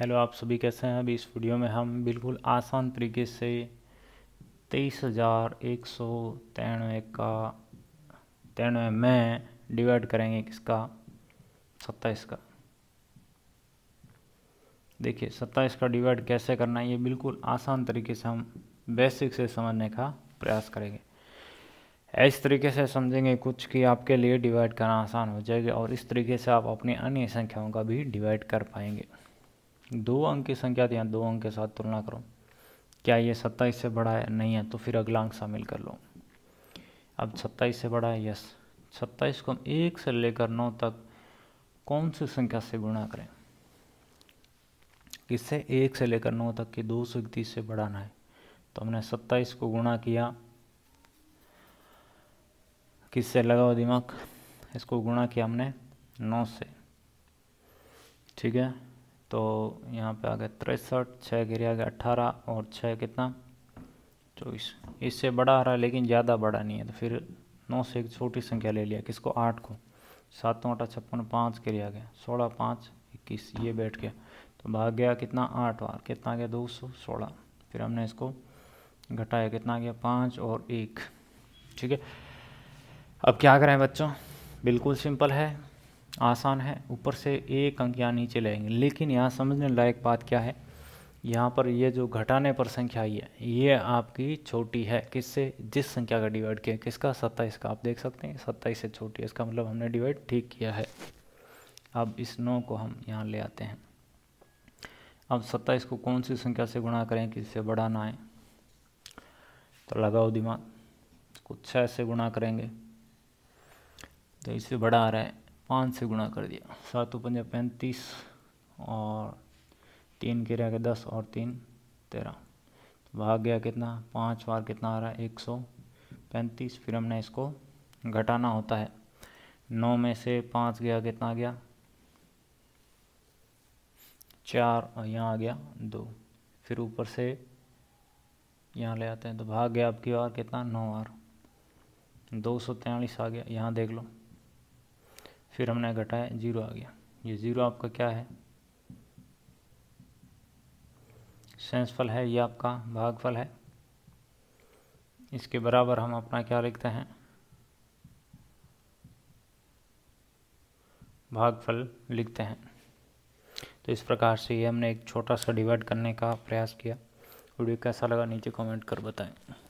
hello आप सभी कैसे हैं अभी इस वीडियो में हम बिल्कुल आसान तरीके से तेईस हज़ार एक सौ तिरानवे का तिरानवे में डिवाइड करेंगे किसका सत्ताईस का देखिए सत्ताईस का डिवाइड कैसे करना है ये बिल्कुल आसान तरीके से हम बेसिक से समझने का प्रयास करेंगे इस तरीके से समझेंगे कुछ कि आपके लिए डिवाइड करना आसान हो जाएगा और इस तरीके से आप अपनी अन्य संख्याओं का भी डिवाइड कर पाएंगे दो अंक की संख्या थी दो अंक के साथ तुलना करो क्या ये सत्ताईस से बड़ा है नहीं है तो फिर अगला अंक शामिल कर लो अब सत्ताईस से बड़ा है यस सत्ताईस को हम एक से लेकर नौ तक कौन सी संख्या से गुणा करें किससे एक से लेकर नौ तक की दो सौ इकतीस से बढ़ाना है तो हमने सत्ताईस को गुणा किया किससे लगाओ दिमाग इसको गुणा किया हमने नौ से ठीक है तो यहाँ पे आ गया तिरसठ छः गिर गया अट्ठारह और छः कितना चौबीस इससे बड़ा आ रहा है लेकिन ज़्यादा बड़ा नहीं है तो फिर नौ से एक छोटी संख्या ले लिया किसको आठ को सातों अठा छप्पन पाँच गिर गया सोलह पाँच इक्कीस ये बैठ गया तो भाग गया कितना आठ बार कितना गया दो सौ सोलह फिर हमने इसको घटाया कितना गया पाँच और एक ठीक है अब क्या करें बच्चों बिल्कुल सिंपल है आसान है ऊपर से एक अंक यहाँ नीचे लेंगे लेकिन यहाँ समझने लायक बात क्या है यहाँ पर ये जो घटाने पर संख्या आई है ये आपकी छोटी है किससे जिस संख्या का डिवाइड किया किसका सत्ताईस का आप देख सकते हैं सत्ताईस से छोटी है इसका मतलब हमने डिवाइड ठीक किया है अब इस नौ को हम यहाँ ले आते हैं अब सत्ताईस को कौन सी संख्या से गुणा करें किससे बड़ा ना आए तो लगाओ दिमाग कुछ छः से गुणा करेंगे तो इससे बड़ा आ रहा है पाँच से गुणा कर दिया सात पंजा पैंतीस और तीन के रह गए दस और तीन तेरह तो भाग गया कितना पाँच बार कितना आ रहा है एक सौ पैंतीस फिर हमने इसको घटाना होता है नौ में से पाँच गया कितना गया चार और यहाँ आ गया दो फिर ऊपर से यहाँ ले आते हैं तो भाग गया आपकी बार कितना नौ बार दो सौ तैयलीस आ गया यहाँ देख लो फिर हमने घटाया ज़ीरो आ गया ये ज़ीरो आपका क्या है सेंसफल है ये आपका भागफल है इसके बराबर हम अपना क्या लिखते हैं भागफल लिखते हैं तो इस प्रकार से ये हमने एक छोटा सा डिवाइड करने का प्रयास किया वीडियो कैसा लगा नीचे कमेंट कर बताएं